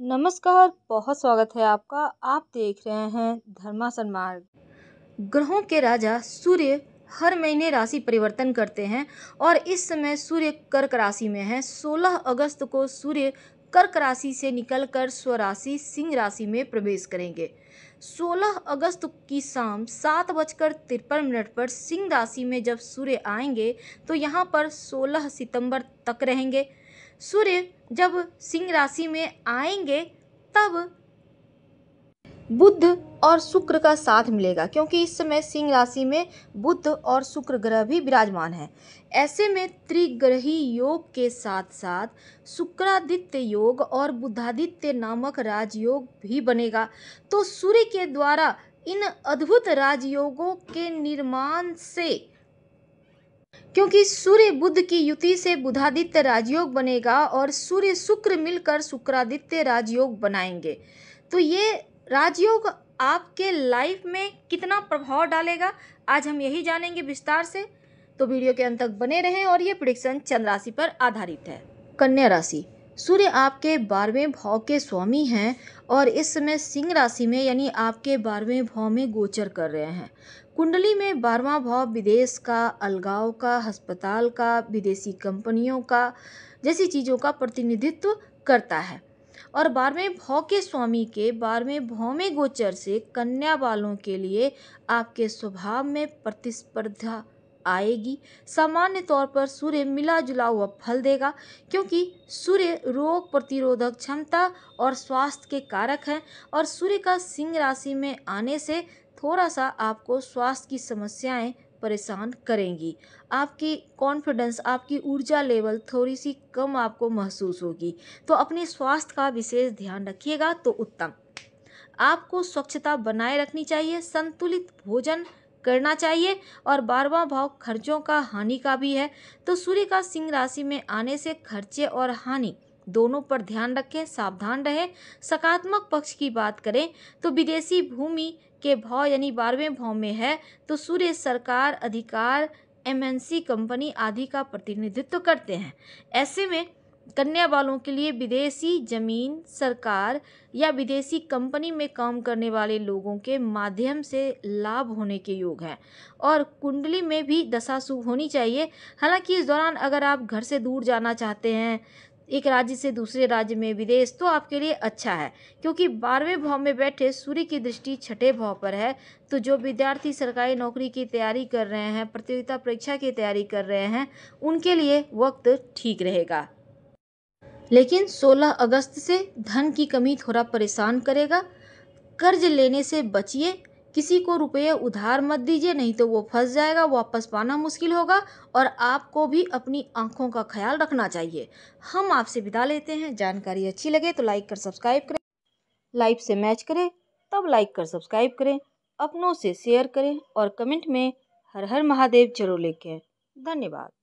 नमस्कार बहुत स्वागत है आपका आप देख रहे हैं धर्मासन मार्ग ग्रहों के राजा सूर्य हर महीने राशि परिवर्तन करते हैं और इस समय सूर्य कर्क राशि में है 16 अगस्त को सूर्य कर्क राशि से निकलकर स्वराशि सिंह राशि में प्रवेश करेंगे 16 अगस्त की शाम सात बजकर तिरपन मिनट पर सिंह राशि में जब सूर्य आएंगे तो यहाँ पर 16 सितंबर तक रहेंगे सूर्य जब सिंह राशि में आएंगे तब बुद्ध और शुक्र का साथ मिलेगा क्योंकि इस समय सिंह राशि में बुद्ध और शुक्र ग्रह भी विराजमान है ऐसे में त्रिग्रही योग के साथ साथ शुक्रादित्य योग और बुद्धादित्य नामक राजयोग भी बनेगा तो सूर्य के द्वारा इन अद्भुत राजयोगों के निर्माण से क्योंकि सूर्य बुद्ध की युति से बुधादित्य राजयोग बनेगा और सूर्य शुक्र मिलकर शुक्रादित्य राजयोग बनाएंगे तो ये राजयोग आपके लाइफ में कितना प्रभाव डालेगा आज हम यही जानेंगे विस्तार से तो वीडियो के अंत तक बने रहें और ये प्रिडिक्शन चंद्र राशि पर आधारित है कन्या राशि सूर्य आपके बारहवें भाव के स्वामी हैं और इस समय सिंह राशि में यानी आपके बारहवें भाव में गोचर कर रहे हैं कुंडली में बारहवा भाव विदेश का अलगाव का अस्पताल का विदेशी कंपनियों का जैसी चीज़ों का प्रतिनिधित्व करता है और बारहवें भाव के स्वामी के बारहवें भाव में गोचर से कन्या वालों के लिए आपके स्वभाव में प्रतिस्पर्धा आएगी सामान्य तौर पर सूर्य मिला जुला हुआ फल देगा क्योंकि सूर्य रोग प्रतिरोधक क्षमता और स्वास्थ्य के कारक हैं और सूर्य का सिंह राशि में आने से थोड़ा सा आपको स्वास्थ्य की समस्याएं परेशान करेंगी आपकी कॉन्फिडेंस आपकी ऊर्जा लेवल थोड़ी सी कम आपको महसूस होगी तो अपने स्वास्थ्य का विशेष ध्यान रखिएगा तो उत्तम आपको स्वच्छता बनाए रखनी चाहिए संतुलित भोजन करना चाहिए और बारवा भाव खर्चों का हानि का भी है तो सूर्य का सिंह राशि में आने से खर्चे और हानि दोनों पर ध्यान रखें सावधान रहें सकारात्मक पक्ष की बात करें तो विदेशी भूमि के भाव यानी बारहवें भाव में है तो सूर्य सरकार अधिकार एमएनसी कंपनी आदि का प्रतिनिधित्व करते हैं ऐसे में कन्या वालों के लिए विदेशी ज़मीन सरकार या विदेशी कंपनी में काम करने वाले लोगों के माध्यम से लाभ होने के योग हैं और कुंडली में भी दशा शुभ होनी चाहिए हालांकि इस दौरान अगर आप घर से दूर जाना चाहते हैं एक राज्य से दूसरे राज्य में विदेश तो आपके लिए अच्छा है क्योंकि बारहवें भाव में बैठे सूर्य की दृष्टि छठे भाव पर है तो जो विद्यार्थी सरकारी नौकरी की तैयारी कर रहे हैं प्रतियोगिता परीक्षा की तैयारी कर रहे हैं उनके लिए वक्त ठीक रहेगा लेकिन 16 अगस्त से धन की कमी थोड़ा परेशान करेगा कर्ज लेने से बचिए किसी को रुपये उधार मत दीजिए नहीं तो वो फंस जाएगा वापस पाना मुश्किल होगा और आपको भी अपनी आंखों का ख्याल रखना चाहिए हम आपसे विदा लेते हैं जानकारी अच्छी लगे तो लाइक कर सब्सक्राइब करें लाइव से मैच करें तब लाइक कर सब्सक्राइब करें अपनों से शेयर करें और कमेंट में हर हर महादेव जरूर लिखें धन्यवाद